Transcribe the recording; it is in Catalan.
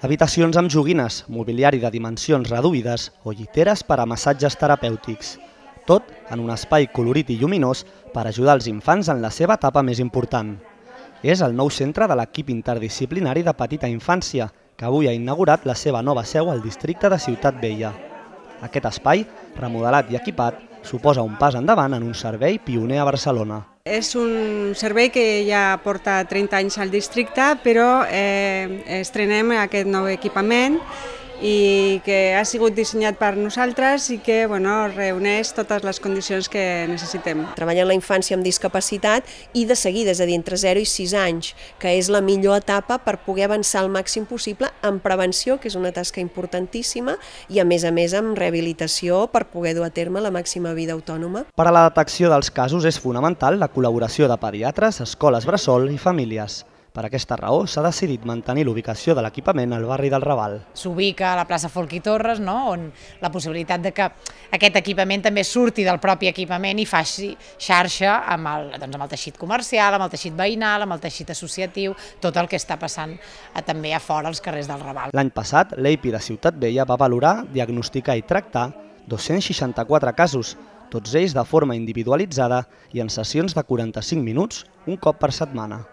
habitacions amb joguines, mobiliari de dimensions reduïdes o lliteres per a massatges terapèutics. Tot en un espai colorit i lluminós per ajudar els infants en la seva etapa més important. És el nou centre de l'equip interdisciplinari de petita infància, que avui ha inaugurat la seva nova seu al districte de Ciutat Vella. Aquest espai, remodelat i equipat, suposa un pas endavant en un servei pioner a Barcelona. És un servei que ja porta 30 anys al districte, però eh, estrenem aquest nou equipament i que ha sigut dissenyat per nosaltres i que bueno, reuneix totes les condicions que necessitem. en la infància amb discapacitat i de seguida, és a dir, entre 0 i 6 anys, que és la millor etapa per poder avançar el màxim possible en prevenció, que és una tasca importantíssima, i a més a més amb rehabilitació per poder dur a terme la màxima vida autònoma. Per a la detecció dels casos és fonamental la col·laboració de pediatres, escoles bressol i famílies. Per aquesta raó, s'ha decidit mantenir l'ubicació de l'equipament al barri del Raval. S'ubica a la plaça Folk i Torres, no? on la possibilitat de que aquest equipament també surti del propi equipament i faci xarxa amb el, doncs amb el teixit comercial, amb el teixit veïnal, amb el teixit associatiu, tot el que està passant a, eh, també a fora als carrers del Raval. L'any passat, l'EIPI de Ciutat Vella va valorar, diagnosticar i tractar 264 casos, tots ells de forma individualitzada i en sessions de 45 minuts un cop per setmana.